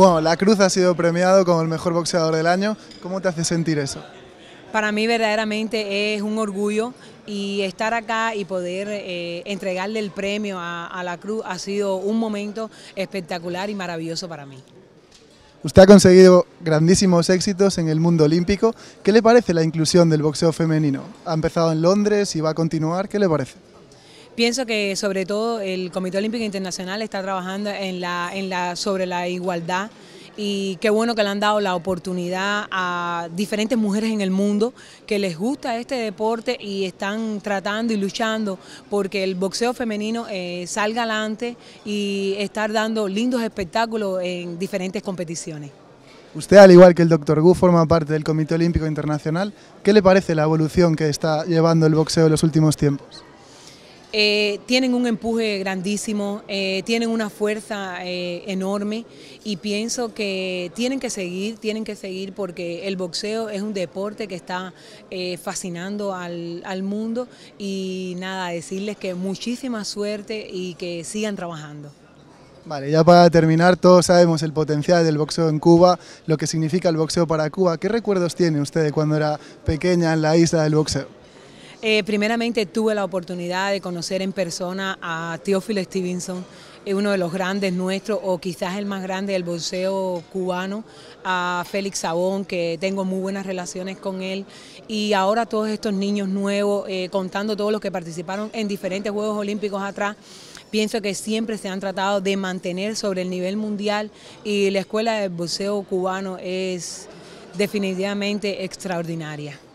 Bueno, La Cruz ha sido premiado como el mejor boxeador del año. ¿Cómo te hace sentir eso? Para mí verdaderamente es un orgullo y estar acá y poder eh, entregarle el premio a La Cruz ha sido un momento espectacular y maravilloso para mí. Usted ha conseguido grandísimos éxitos en el mundo olímpico. ¿Qué le parece la inclusión del boxeo femenino? Ha empezado en Londres y va a continuar. ¿Qué le parece? Pienso que sobre todo el Comité Olímpico Internacional está trabajando en la, sobre la igualdad y qué bueno que le han dado la oportunidad a diferentes mujeres en el mundo que les gusta este deporte y están tratando y luchando porque el boxeo femenino eh, salga adelante y estar dando lindos espectáculos en diferentes competiciones. Usted, al igual que el doctor Gu, forma parte del Comité Olímpico Internacional. ¿Qué le parece la evolución que está llevando el boxeo en los últimos tiempos? Eh, tienen un empuje grandísimo, eh, tienen una fuerza eh, enorme y pienso que tienen que seguir, tienen que seguir porque el boxeo es un deporte que está fascinando al, al, mundo y nada, decirles que muchísima suerte y que sigan trabajando. Vale, ya para terminar, todos sabemos el potencial del boxeo en Cuba, lo que significa el boxeo para Cuba. ¿Qué recuerdos tiene usted de cuando era pequeña en la isla del boxeo? Eh, primeramente tuve la oportunidad de conocer en persona a Teófilo Stevenson, eh, uno de los grandes nuestros o quizás el más grande del boxeo cubano, a Félix Sabón, que tengo muy buenas relaciones con él, y ahora todos estos niños nuevos, eh, contando todos los que participaron en diferentes Juegos Olímpicos atrás pienso que siempre se han tratado de mantener sobre el nivel mundial y la escuela del boxeo cubano es definitivamente extraordinaria.